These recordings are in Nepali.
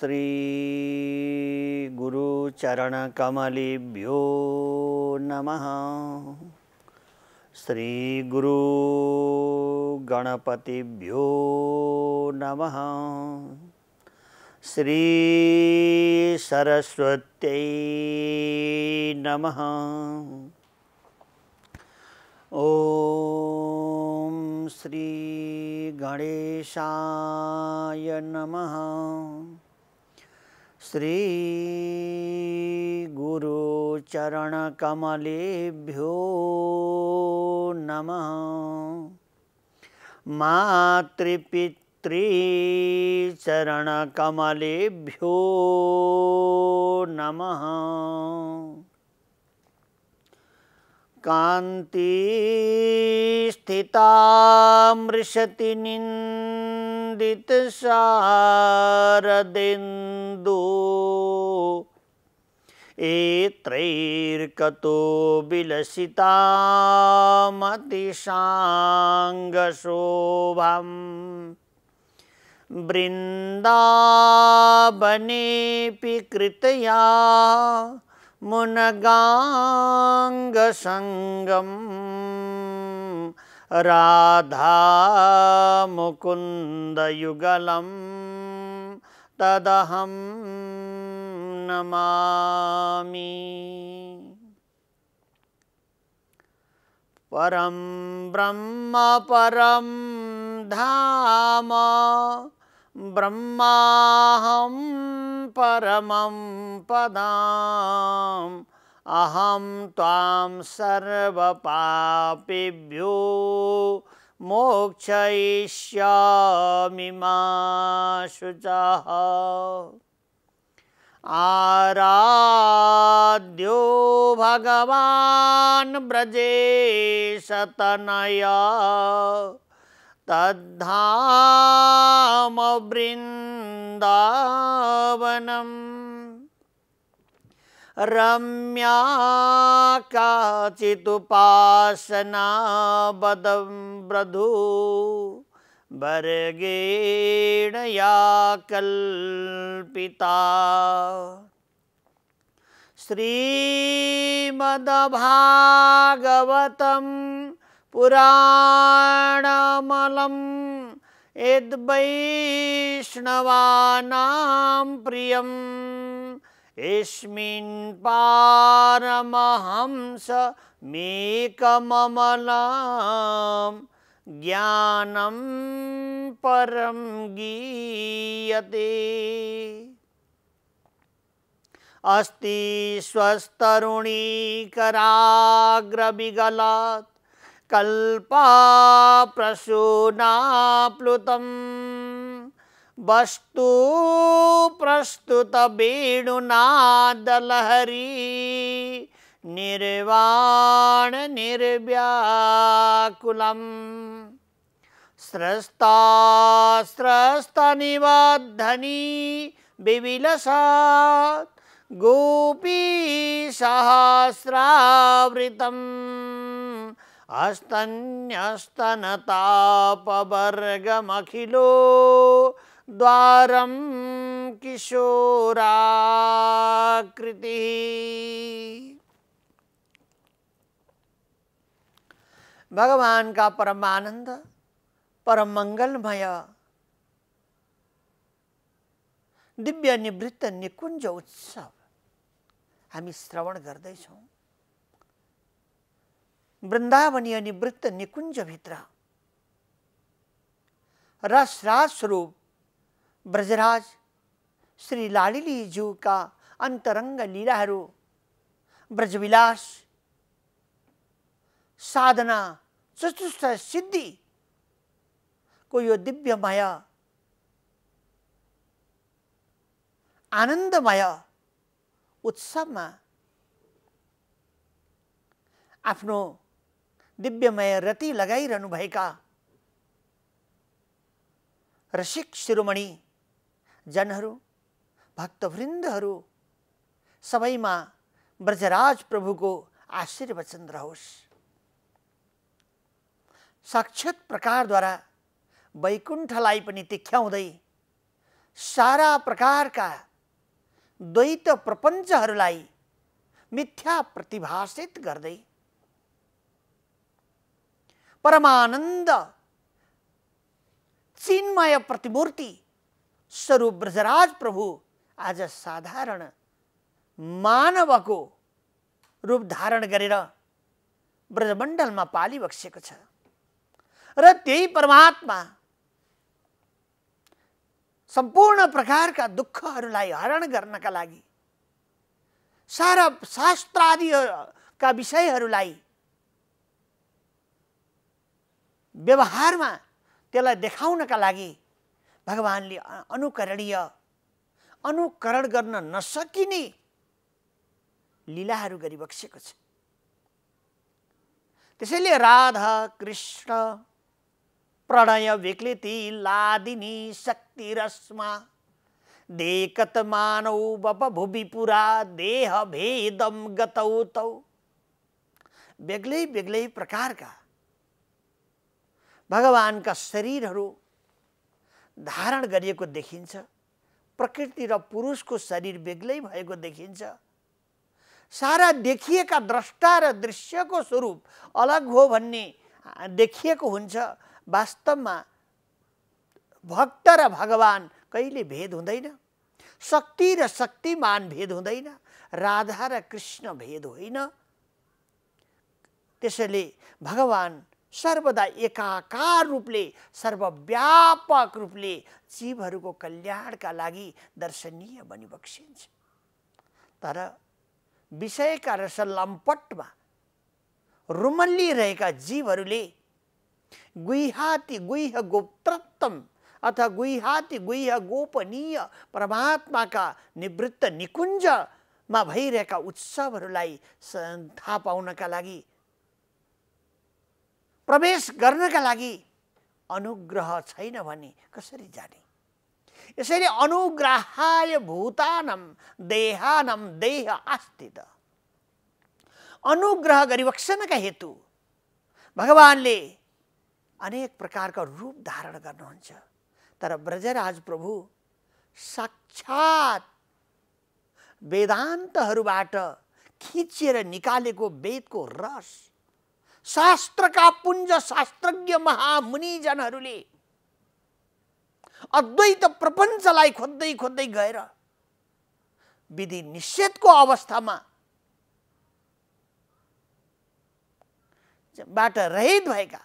श्रीगुरुचरणकमलिभ्यो नमः श्रीगुरुगणपतिभ्यो नमः श्रीसरस्वत्यै नमः ॐ श्रीगणेशाय नमः श्रीगुरुचरणकमलेभ्यो नमः मातृपितृचरणकमलेभ्यो नमः कान्ति स्थिता मृशति निन् पंडित शारदेन्दु एत्रैर्कतो विलसितामतिशाङ्गशोभम् वृन्दावनेऽपि कृतया मुनगाङ्गसङ्गम् राधा तदहं नमामि परं ब्रह्म परं धाम ब्रह्माहं परमं पदा अहम त्वां सर्वपापेभ्यो मोक्षयिष्यामि मा शुचः आराध्यो भगवान् व्रजेशतनय तद्धाम वृन्दावनम् रम्या काचिदुपासना बदं ब्रधू वर्गेण या कल्पिता पुराणमल पुराणमलम् यद्वैष्णवानां प्रियम् यस्मिन् पारमहंस मेकममलां ज्ञानं परं गीयते अस्ति स्वस्तरुणीकराग्रविगलात् कल्पाप्रसूनाप्लुतम् वस्तु प्रस्तुत वेणुनादलहरी निर्वाण निर्व्याकुलम् स्रस्ता स्रस्तनिवाद्धनी विविलसात् गोपी सहस्रावृतम् अस्तन्यस्तनतापवर्गमखिलो द्वारं किशोराकृति भगवान का परमानंद परम मंगलमय दिव्य निवृत्त निकुंज उत्सव हमी श्रवण गर्दैछौँ वृंदावनीय निवृत्त भि रस रास रूप ब्रजराज श्री का अंतरंग लीला ब्रजविलास साधना चतुष्ट सिद्धि को यो दिव्यमय उत्सव में आप दिव्यमय रति रहू रसिक शिरोमणि जनहरू भक्तवृन्दहरू सबैमा ब्रजराज प्रभुको आशीर्वचन रहोस् साक्षात प्रकारद्वारा वैकुण्ठलाई पनि तिख्याउँदै सारा प्रकारका द्वैत प्रपञ्चहरूलाई मिथ्या प्रतिभाषित गर्दै परमानन्द चिन्मय प्रतिमूर्ति स्वरूप ब्रजराज प्रभु आज साधारण मानवको रूप धारण गरेर ब्रजमण्डलमा पालिबक्सेको छ र त्यही परमात्मा सम्पूर्ण प्रकारका दुःखहरूलाई हरण गर्नका लागि सारा शास्त्रादिका विषयहरूलाई व्यवहारमा त्यसलाई देखाउनका लागि भगवान्ले अनुकरणीय अनुकरण गर्न नसकिने लीलाहरू गरिबक्सेको छ त्यसैले राधा कृष्ण प्रणय विक्लिति लादिनी शक्ति रसमा देकत मानौ बप भुवि पुरा देह भेदम गतौ तौ बेग्लै बेग्लै प्रकारका भगवानका शरीरहरू धारण गरिएको देखिन्छ प्रकृति र पुरुषको शरीर बेग्लै भएको देखिन्छ सारा देखिएका द्रष्टा र दृश्यको स्वरूप अलग हो भन्ने देखिएको हुन्छ वास्तवमा भक्त र भगवान् कहिले भेद हुँदैन शक्ति र शक्तिमान भेद हुँदैन राधा र कृष्ण भेद होइन त्यसैले भगवान् सर्वदा एकाकार रूपले सर्वव्यापक रूपले जीवहरूको कल्याणका लागि दर्शनीय बनिबक्सिन्छ तर विषयका रस रुमल्ली रहेका जीवहरूले गुह्याति गुह्य गोप्तम अथवा गुह्याति गुह्य गोपनीय परमात्माका निवृत्त निकुञ्जमा भइरहेका उत्सवहरूलाई थाहा पाउनका लागि प्रवेश गर्नका लागि अनुग्रह छैन भने कसरी जाने यसैले अनुग्रहाय भूतानम देहानम देह आस्थित अनुग्रह गरिवक्सनका हेतु भगवान्ले अनेक प्रकारका रूप धारण गर्नुहुन्छ तर ब्रजराज प्रभु साक्षात वेदान्तहरूबाट खिचेर निकालेको वेदको रस शास्त्रका पुञ्ज शास्त्रज्ञ महामुनिजनहरूले अद्वैत प्रपञ्चलाई खोज्दै खोज्दै गएर विधि निषेधको अवस्थामा बाट रहित भएका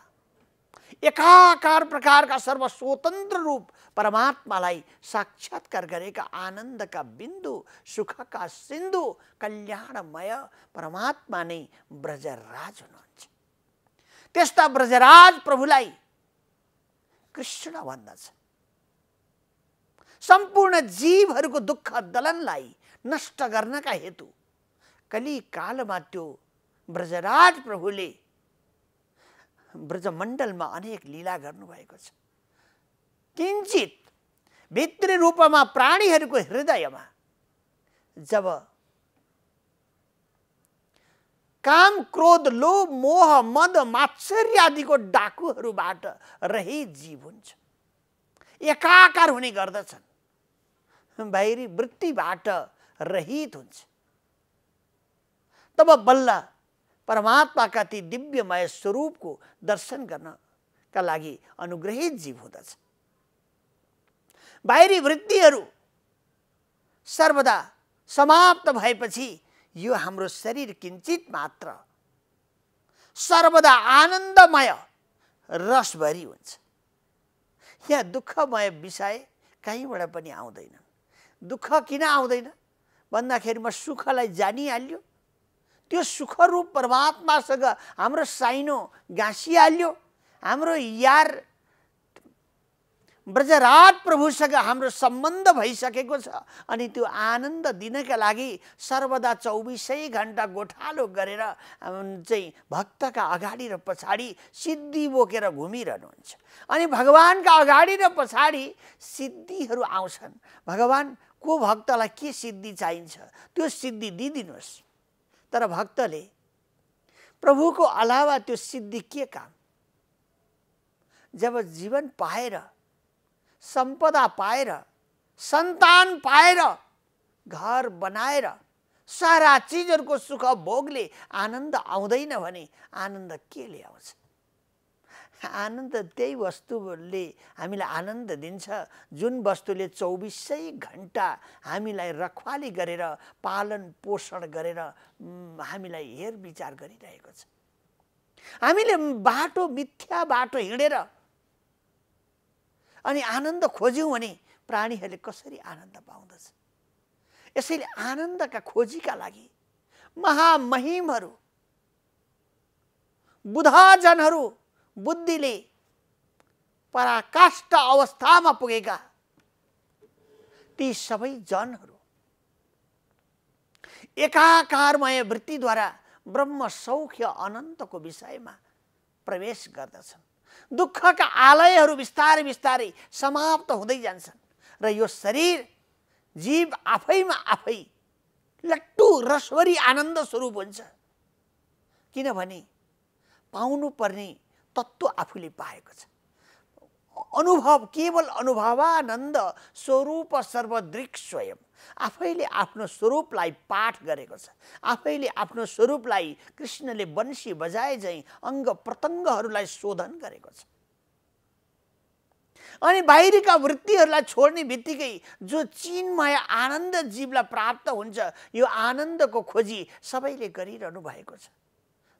एकाकार प्रकारका सर्वस्वतन्त्र रूप परमात्मालाई साक्षात्कार गरेका आनन्दका बिन्दु सुखका सिन्धु कल्याणमय परमात्मा नै ब्रजराज हुनुहुन्छ त्यस्ता ब्रजराज प्रभुलाई कृष्ण भन्दछ सम्पूर्ण जीवहरूको दुःख दलनलाई नष्ट गर्नका हेतु कलिकालमा त्यो ब्रजराज प्रभुले ब्रजमण्डलमा अनेक लीला गर्नुभएको छ किञ्चित भित्री रूपमा प्राणीहरूको हृदयमा जब काम क्रोध लोभ मोह मद मात्सर्य आदिको डाकुहरूबाट रहित जीव हुन्छ एकाकार हुने गर्दछन् बाहिरी वृत्तिबाट रहित हुन्छ तब बल्ल परमात्माका ती दिव्यमय स्वरूपको दर्शन गर्नका लागि अनुग्रहित जीव हुँदछ बाहिरी वृत्तिहरू सर्वदा समाप्त भएपछि यो हाम्रो शरीर किन्चित मात्र सर्वदा आनन्दमय रसभरि हुन्छ यहाँ दुःखमय विषय कहीँबाट पनि आउँदैन दुःख किन आउँदैन म सुखलाई जानिहाल्यो त्यो परमात्मा परमात्मासँग हाम्रो साइनो गाँसिहाल्यो हाम्रो यार ब्रजराज प्रभुसँग हाम्रो सम्बन्ध भइसकेको छ अनि त्यो आनन्द दिनका लागि सर्वदा चौबिसै घन्टा गोठालो गरेर चाहिँ भक्तका अगाडि र पछाडि सिद्धि बोकेर घुमिरहनुहुन्छ अनि भगवान्का अगाडि र पछाडि सिद्धिहरू आउँछन् भगवान् को भक्तलाई के सिद्धि चाहिन्छ त्यो सिद्धि दिइदिनुहोस् तर भक्तले प्रभुको अलावा त्यो सिद्धि के काम जब जीवन पाएर सम्पदा पाएर सन्तान पाएर घर बनाएर सारा चिजहरूको सुख भोगले आनन्द आउँदैन भने आनन्द के ल्याउँछ आनन्द त्यही वस्तुले हामीलाई आनन्द दिन्छ जुन वस्तुले चौबिसै घन्टा हामीलाई रखवाली गरेर पालन पोषण गरेर हामीलाई हेरविचार गरिरहेको छ हामीले बाटो मिथ्या बाटो हिँडेर अनि आनन्द खोज्यौँ भने प्राणीहरूले कसरी आनन्द पाउँदछ यसैले आनन्दका खोजीका लागि महामहिमहरू बुधाजनहरू बुद्धिले पराकाष्ठ अवस्थामा पुगेका ती सबै जनहरू एकाकारमय वृत्तिद्वारा ब्रह्म सौख्य अनन्तको विषयमा प्रवेश गर्दछन् दुःखका आलयहरू बिस्तारै बिस्तारै समाप्त हुँदै जान्छन् र यो शरीर जीव आफैमा आफै लट्टु रसवरी आनन्द स्वरूप हुन्छ किनभने पाउनुपर्ने तत्त्व आफूले पाएको छ अनुभव केवल अनुभवानन्द स्वरूप सर्वदृक् स्वयं आफैले आफ्नो स्वरूपलाई पाठ गरेको छ आफैले आफ्नो स्वरूपलाई कृष्णले वंशी बजाए झैँ अङ्ग प्रत्यङ्गहरूलाई शोधन गरेको छ अनि बाहिरीका वृत्तिहरूलाई छोड्ने बित्तिकै जो चिनमय आनन्द जीवलाई प्राप्त हुन्छ यो आनन्दको खोजी सबैले गरिरहनु भएको छ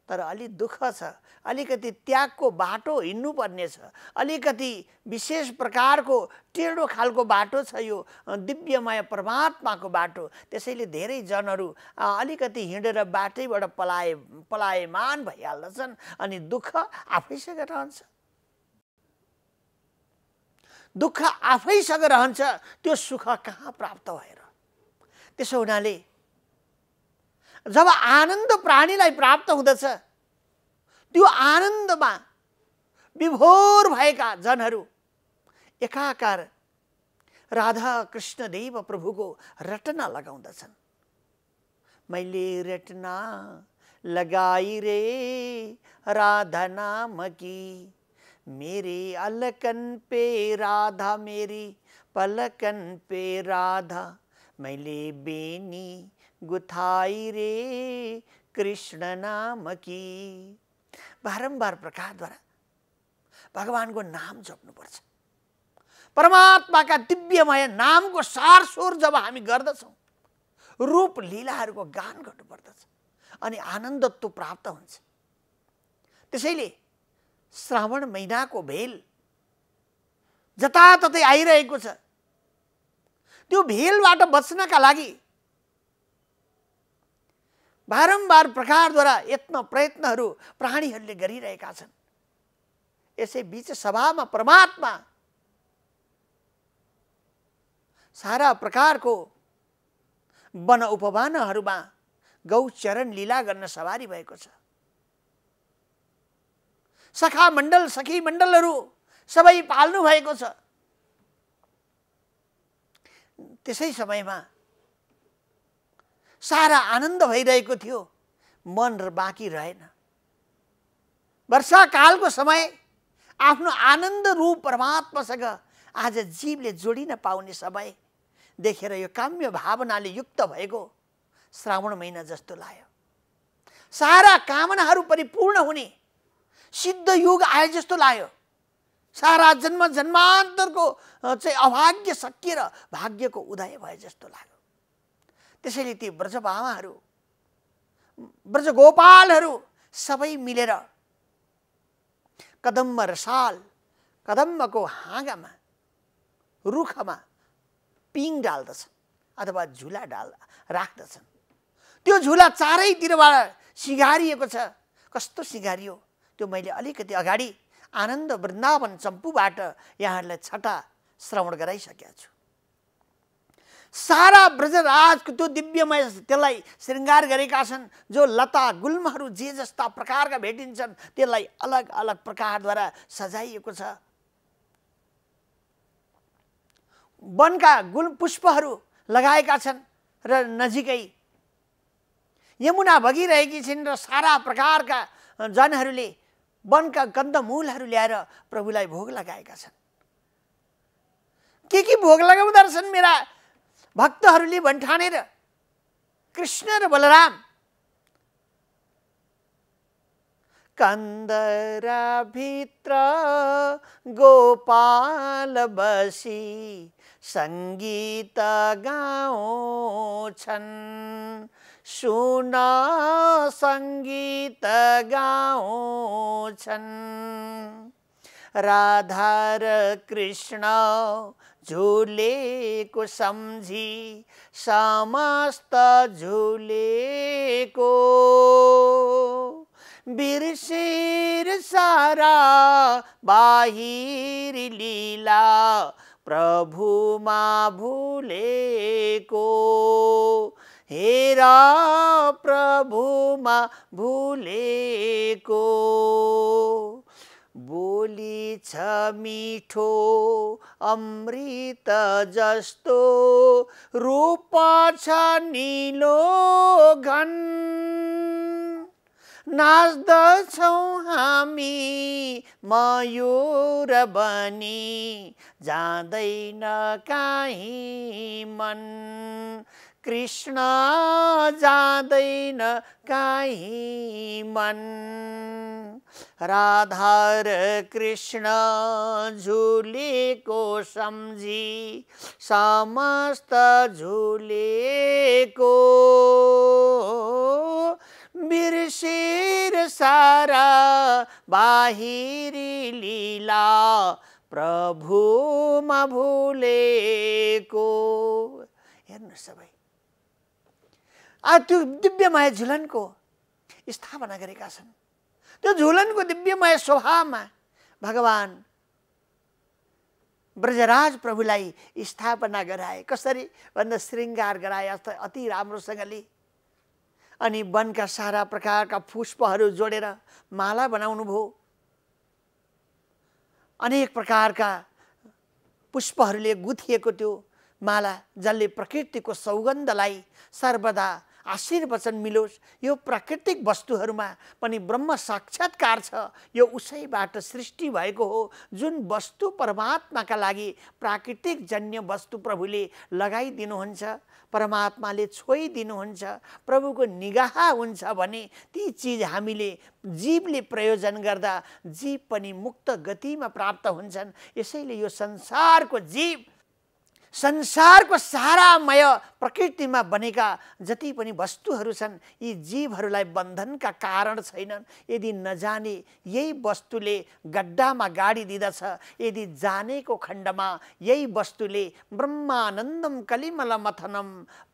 तर अलि दुःख छ अलिकति त्यागको बाटो हिँड्नुपर्ने छ अलिकति विशेष प्रकारको टेढो खालको बाटो छ यो दिव्यमय परमात्माको बाटो त्यसैले धेरै जनहरू अलिकति हिँडेर बाटैबाट पलाए पलायमान भइहाल्दछन् अनि दुःख आफैसँग रहन्छ दुःख आफैसँग रहन्छ त्यो सुख कहाँ प्राप्त भएर त्यसो हुनाले जब आनंद प्राणी प्राप्त हुँदछ आनंद में विभोर भैया जनहरू एकाकार राधा कृष्ण देव को रटना लगाउँदछन् मैले रटना लगाई रे राधा नाम की मेरे अलकन पे राधा मेरी पलकन पे राधा मैले बेनी गुथाई रे कृष्ण नाम कि बारम्बार प्रकारद्वारा भगवान्को नाम जप्नुपर्छ परमात्माका दिव्यमय नामको सार जब हामी गर्दछौँ रूप लीलाहरूको गान गर्नुपर्दछ अनि आनन्दत्व प्राप्त हुन्छ त्यसैले श्रावण महिनाको भेल जताततै आइरहेको छ त्यो भेलबाट बच्नका लागि बारम्बार प्रकारद्वारा यत्न प्रयत्नहरू प्राणीहरूले गरिरहेका छन् यसै बिच सभामा परमात्मा सारा प्रकारको वन उपवनहरूमा गौचरण लीला गर्न सवारी भएको छ सखा मण्डल सखी मण्डलहरू सबै पाल्नु भएको छ त्यसै समयमा सारा आनन्द भइरहेको थियो मन र बाँकी रहेन वर्षाकालको समय आफ्नो आनन्द रूप परमात्मासँग आज जीवले जोडिन पाउने समय देखेर यो काम्य भावनाले युक्त भएको श्रावण महिना जस्तो लाग्यो सारा कामनाहरू परिपूर्ण हुने सिद्ध युग आए जस्तो लाग्यो सारा जन्म जन्मान्तरको चाहिँ अभाग्य सकिएर भाग्यको उदय भए जस्तो लाग्यो त्यसैले ती ब्रजबामाहरू गोपालहरू सबै मिलेर कदम्ब रसाल कदम्बको हाँगामा रुखमा पिङ डाल्दछन् अथवा झुला डाल राख्दछन् त्यो झुला चारैतिरबाट सिँगारिएको छ कस्तो सिँगारियो त्यो मैले अलिकति अगाडि आनन्द वृन्दावन चम्पूबाट यहाँहरूलाई छटा श्रवण गराइसकेको छु सारा ब्रजराजको त्यो दिव्यमय त्यसलाई शृङ्गार गरेका छन् जो लता गुल्महरू जे जस्ता प्रकारका भेटिन्छन् त्यसलाई अलग अलग प्रकारद्वारा सजाइएको छ वनका गुल पुष्पहरू लगाएका छन् र नजिकै यमुना भगिरहेकी छिन् र सारा प्रकारका जनहरूले वनका गन्धमूलहरू ल्याएर प्रभुलाई भोग लगाएका छन् के के भोग लगाउँदो रहेछन् मेरा भक्तहरूले बंठानेर कृष्ण र बलराम कन्दराभित्र गोपाल बसी संगीत गाउँछन् सुना संगीत गाउँछन् राधार कृष्ण झुलेको सम्झी समस्त झुलेको बिर्सेर सारा बाहिर लीला प्रभुमा भुलेको हेर प्रभुमा भुलेको बोली छ मिठो अमृत जस्तो रूप छ निलो घन नाच्दछौँ हामी मयूर बनी जाँदैन काहीँ मन कृष्ण जाँदैन काहीँ मन राधा र कृष्ण झुलेको सम्झी समस्त झुलेको बिर्सिर सारा बाहिरी लीला प्रभुमा भुलेको हेर्नु सबै आज त्यो दिव्यमय झुलनको स्थापना गरेका छन् त्यो झुलनको दिव्यमय स्वभावमा भगवान् ब्रजराज प्रभुलाई स्थापना गराए कसरी भन्दा श्रृङ्गार गराए अति राम्रोसँगले अनि वनका सारा प्रकारका पुष्पहरू जोडेर माला बनाउनु भयो अनेक प्रकारका पुष्पहरूले गुथिएको त्यो माला जसले प्रकृतिको सौगन्धलाई सर्वदा आशीर्वचन मिलोस् यो प्राकृतिक वस्तुहरूमा पनि ब्रह्म साक्षात्कार छ यो उसैबाट सृष्टि भएको हो जुन वस्तु परमात्माका लागि प्राकृतिक जन्य वस्तु प्रभुले लगाइदिनुहुन्छ परमात्माले छोइदिनुहुन्छ प्रभुको निगाह हुन्छ भने ती चिज हामीले जीवले प्रयोजन गर्दा जीव पनि मुक्त गतिमा प्राप्त हुन्छन् यसैले यो संसारको जीव संसारको सारामय प्रकृतिमा बनेका जति पनि वस्तुहरू छन् यी जीवहरूलाई बन्धनका कारण छैनन् यदि नजाने यही वस्तुले गड्डामा गाडी दिँदछ यदि जानेको खण्डमा यही वस्तुले ब्रह्मानन्दम कलिमल मथनम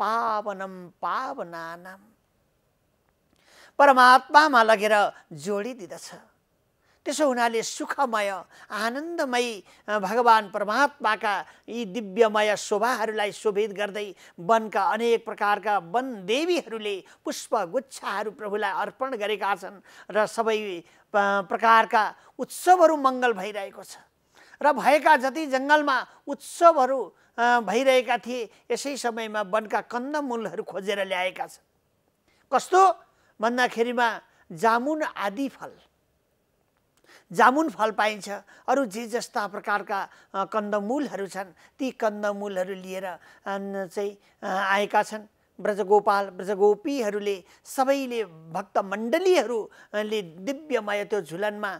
पावनम पावनानम परमात्मामा लगेर जोडिदिँदछ त्यसो हुनाले सुखमय आनन्दमय भगवान् परमात्माका यी दिव्यमय शोभाहरूलाई शोभित गर्दै वनका अनेक प्रकारका वन देवीहरूले पुष्पगुच्छाहरू प्रभुलाई अर्पण गरेका छन् र सबै प्रकारका उत्सवहरू मङ्गल भइरहेको छ र भएका जति जङ्गलमा उत्सवहरू भइरहेका थिए यसै समयमा वनका कन्दमूलहरू खोजेर ल्याएका छन् कस्तो भन्दाखेरिमा जामुन आदि फल जामुन फल पाइन्छ अरू जे जस्ता प्रकारका कन्दमूलहरू छन् ती कन्दमूलहरू लिएर चाहिँ आएका छन् ब्रजगोपाल ब्रजगोपीहरूले सबैले भक्त मण्डलीहरूले दिव्यमय त्यो झुलनमा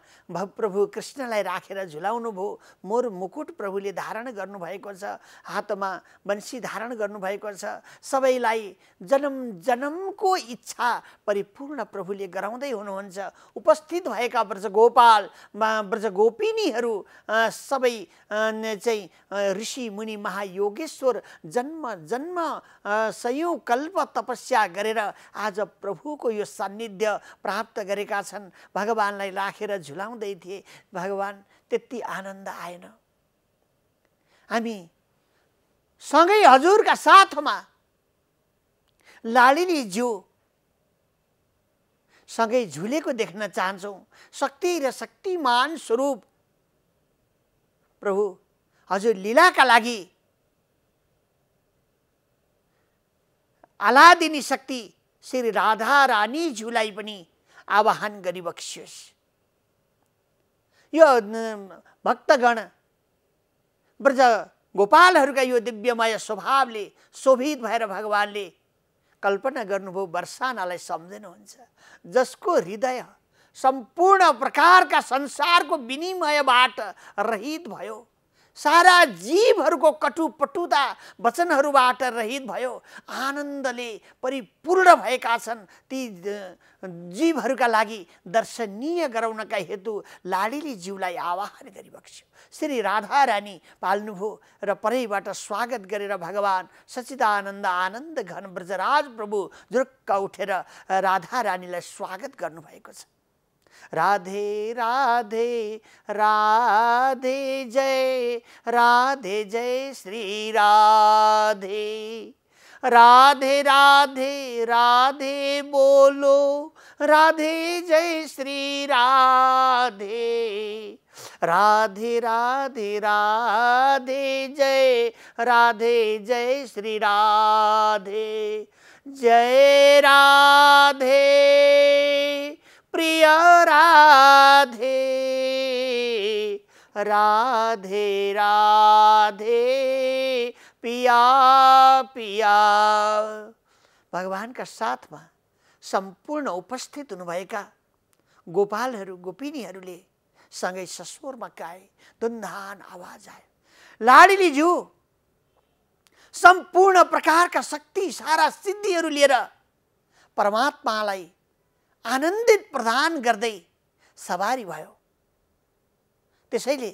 प्रभु कृष्णलाई राखेर झुलाउनु भयो मोर मुकुट प्रभुले धारण गर्नुभएको छ हातमा वंशी धारण गर्नुभएको छ सबैलाई जन्म जन्मको इच्छा परिपूर्ण प्रभुले गराउँदै हुनुहुन्छ उपस्थित भएका ब्रजगोपाल ब्रजगोपिनीहरू सबै चाहिँ ऋषि मुनि महायोगेश्वर जन्म जन्म संयोग अकल्प तपस्या गरेर आज प्रभुको यो सान्निध्य प्राप्त गरेका छन् भगवान्लाई राखेर झुलाउँदै थिए भगवान् त्यति आनन्द आएन हामी सँगै हजुरका साथमा लालिनी ज्यू सँगै झुलेको देख्न चाहन्छौँ शक्ति र शक्तिमान स्वरूप प्रभु हजुर लीलाका लागि आलादिनी शक्ति श्री राधा रानीज्यूलाई पनि आवाहन गरिबक्सियोस् यो भक्तगण ब्रज गोपालहरूका यो दिव्यमय स्वभावले शोभित भएर भगवान्ले कल्पना गर्नुभयो वर्षानालाई सम्झिनुहुन्छ जसको हृदय सम्पूर्ण प्रकारका संसारको विनिमयबाट रहित भयो सारा जीवहरूको कटुपटुता वचनहरूबाट रहित भयो आनन्दले परिपूर्ण भएका छन् ती जीवहरूका लागि दर्शनीय गराउनका हेतु लाडीले जीवलाई आवाहन गरिबक्स्यो श्री राधा रानी पाल्नुभयो र परैबाट स्वागत गरेर भगवान् सचिदानन्द आनन्द घन ब्रजराज प्रभु झुक्क उठेर राधा रानीलाई स्वागत गर्नुभएको छ राधे राधे राधे जय राधे जय श्री राधे राधे राधे राधे बोलो राधे जय श्री राधे राधे राधे राधे जय राधे जय श्री राधे जय राधे प्रिय राधे राधे राधे पिया पिया भगवान का साथ में संपूर्ण उपस्थित गोपाल गोपिनी गोपिनीहरूले सँगै में गाए दुन्धान आवाज आए लाड़ी आयो संपूर्ण प्रकार का शक्ति सारा सिद्धि लिएर परमात्मालाई आनन्दित प्रदान गर्दै सवारी भयो त्यसैले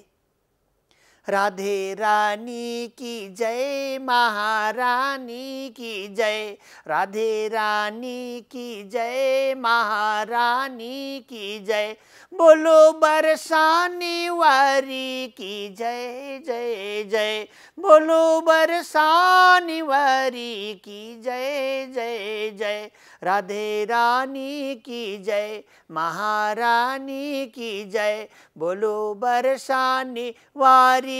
राधे रानी की जय महारानी की जय राधे रानी की जय महारानी की जय बोलो बरसानी वारी की जय जय जय बोलो बरसानी वारी की जय जय जय राधे रानी की जय महारानी की जय बोलो बरसानी वारी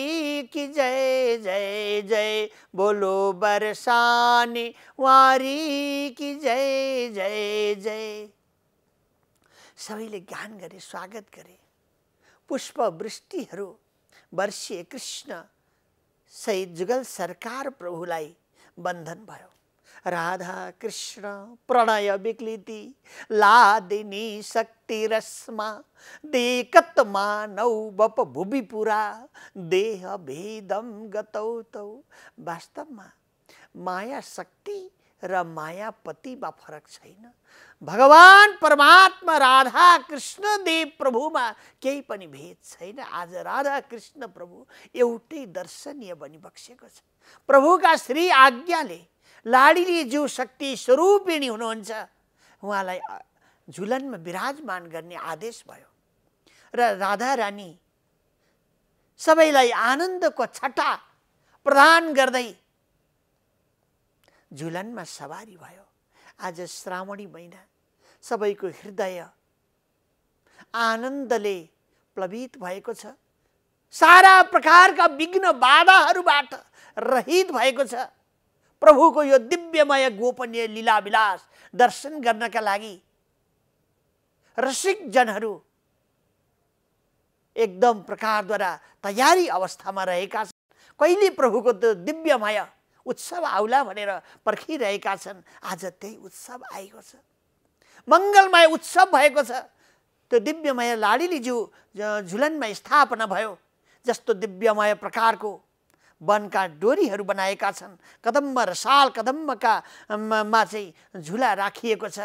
की जय जय जय बोलो बरसाने वारी की जय जय जय सबैले ज्ञान गरे स्वागत करे पुष्प वृष्टि वर्षीय कृष्ण सहित जुगल सरकार प्रभुलाई बंधन भयो राधा कृष्ण प्रणय विक्लिति लादिनी शक्ति रस्मा देकत मानव बप भुवि पुरा देह भेदम गतौ तौ में माया शक्ति र में फरक छैन भगवान परमात्मा राधा कृष्ण देव प्रभु में पनि भेद छैन आज राधा कृष्ण प्रभु एउटै दर्शनीय बनी बनिबक्सेको छ का श्री आज्ञाले लाडीले जो शक्ति स्वरूपिणी हुनुहुन्छ उहाँलाई झुलनमा विराजमान गर्ने आदेश भयो र राधा रानी सबैलाई आनन्दको छटा प्रदान गर्दै झुलनमा सवारी भयो आज श्रावणी महिना सबैको हृदय आनन्दले प्लवित भएको छ सारा प्रकारका विघ्न बाधाहरूबाट रहित भएको छ प्रभुको यो दिव्यमय गोपनीय लीलाविलास दर्शन गर्नका लागि रसिक जनहरू एकदम प्रकारद्वारा तयारी अवस्थामा रहेका छन् कहिले प्रभुको त्यो दिव्यमय उत्सव आउला भनेर पर्खिरहेका छन् आज त्यही उत्सव आएको छ मङ्गलमय उत्सव भएको छ त्यो दिव्यमय लाडीलीज्यू झुलनमा स्थापना भयो जस्तो दिव्यमय प्रकारको वनका डोरीहरू बनाएका छन् कदम्ब र साल कदम्बका मा चाहिँ झुला राखिएको छ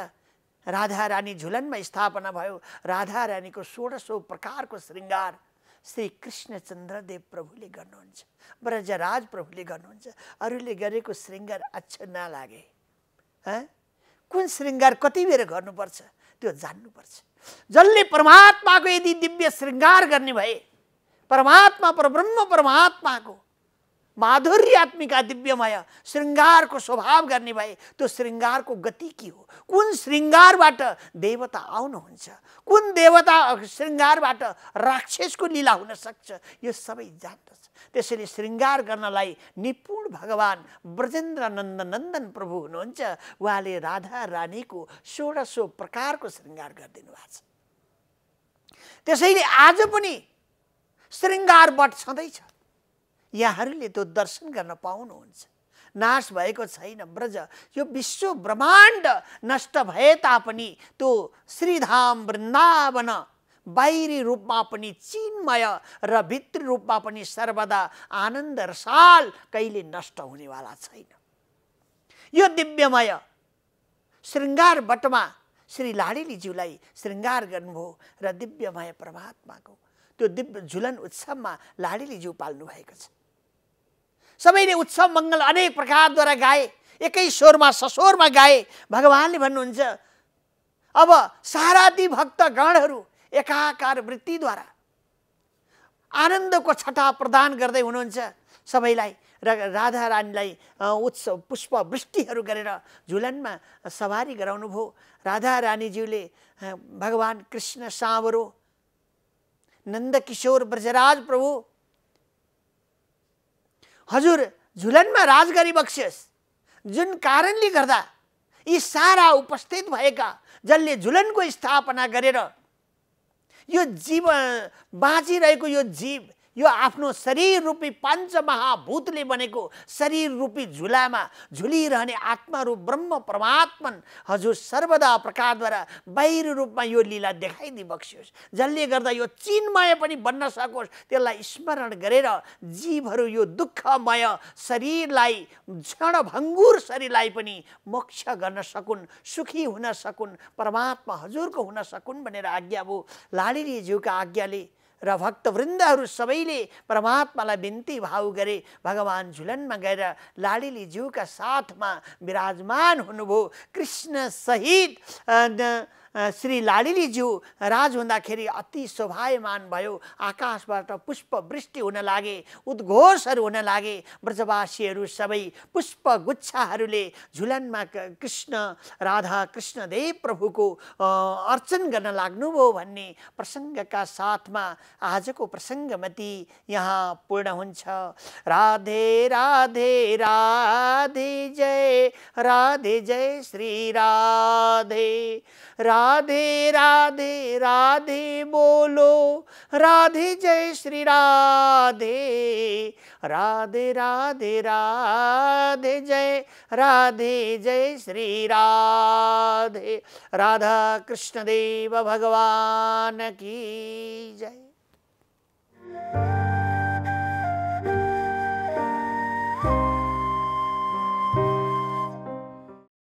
राधा रानी झुलनमा स्थापना भयो राधा रानीको सोह्र सौ प्रकारको श्रृङ्गार श्री कृष्णचन्द्रदेव प्रभुले गर्नुहुन्छ ब्रजराज प्रभुले गर्नुहुन्छ अरूले गरेको श्रृङ्गार अच्छो नलागे कुन शृङ्गार कति बेर गर्नुपर्छ त्यो जान्नुपर्छ जसले परमात्माको यदि दिव्य शृङ्गार गर्ने भए परमात्मा परब्रह्म परमात्माको माधुर्यात्मिका दिव्यमय शृङ्गारको स्वभाव गर्ने भए त्यो शृङ्गारको गति के हो कुन शृङ्गारबाट देवता आउनुहुन्छ कुन देवता शृङ्गारबाट राक्षसको लीला हुन सक्छ यो सबै जान्दछ त्यसैले शृङ्गार गर्नलाई निपुण भगवान् ब्रजेन्द्र नन्द नन्दन प्रभु हुनुहुन्छ उहाँले राधा रानीको सोह्र सो प्रकारको श्रृङ्गार गरिदिनु भएको छ त्यसैले आज पनि शृङ्गार बट छँदैछ यहाँहरूले त्यो दर्शन गर्न पाउनुहुन्छ नाश भएको छैन ब्रज यो विश्व ब्रह्माण्ड नष्ट भए तापनि त्यो श्रीधाम वृन्दावन बाहिरी रूपमा पनि चिन्मय र भित्र रूपमा पनि सर्वदा आनन्द रसाल कहिले नष्ट हुनेवाला छैन यो दिव्यमय शृङ्गार बटमा श्री लाडेलीज्यूलाई शृङ्गार गर्नुभयो र दिव्यमय परमात्माको त्यो दिव्य झुलन उत्सवमा लाडेलीज्यू पाल्नु भएको छ सबैले उत्सव मङ्गल अनेक प्रकारद्वारा गाए एकै स्वरमा सस्वरमा गाए भगवान्ले भन्नुहुन्छ अब सारादी भक्त गणहरू एकाकार वृत्तिद्वारा आनन्दको छटा प्रदान गर्दै हुनुहुन्छ सबैलाई र राधा रानीलाई उत्सव पुष्प वृष्टिहरू गरेर झुलनमा सवारी गराउनु गराउनुभयो राधा रानीज्यूले भगवान् कृष्ण साँवरो नन्दकिशोर ब्रजराज प्रभु हजुर झुलनमा राज गरी बक्सियोस् जुन कारणले गर्दा यी सारा उपस्थित भएका जसले झुलनको स्थापना गरेर यो जीव बाँचिरहेको यो जीव यो आफ्नो शरीर रूपी पञ्च महाभूतले बनेको शरीर रूपी झुलामा झुलिरहने रूप ब्रह्म परमात्मन हजुर सर्वदा प्रकारद्वारा बाहिर रूपमा यो लीला देखाइदि बक्सियोस् जसले गर्दा यो चिन्मय पनि बन्न सकोस् त्यसलाई स्मरण गरेर जीवहरू यो दुःखमय शरीरलाई क्षणभङ्गुर शरीरलाई पनि मोक्ष गर्न सकुन् सुखी हुन सकुन् परमात्मा हजुरको हुन सकुन् भनेर आज्ञा अब लाडेलीज्यूका आज्ञाले र भक्तवृन्दहरू सबैले परमात्मालाई बिन्ती भाव गरे भगवान् झुलनमा गएर ज्यूका साथमा विराजमान हुनुभयो कृष्णसहित श्री लालिलीज्यू राज हुँदाखेरि अति शोभायमान भयो आकाशबाट पुष्पवृष्टि हुन लागे उद्घोषहरू हुन लागे ब्रजवासीहरू सबै पुष्प गुच्छाहरूले झुलनमा कृष्ण राधा कृष्णदेव प्रभुको अर्चन गर्न लाग्नुभयो भन्ने प्रसङ्गका साथमा आजको प्रसङ्गमती यहाँ पूर्ण हुन्छ राधे राधे राधे जय राधे जय श्री राधे रा राधे राधे राधे बोलो राधे जय श्री राधे राधे राधे राधे जय राधे जय श्री राधे राधा कृष्ण देव भगवान की जय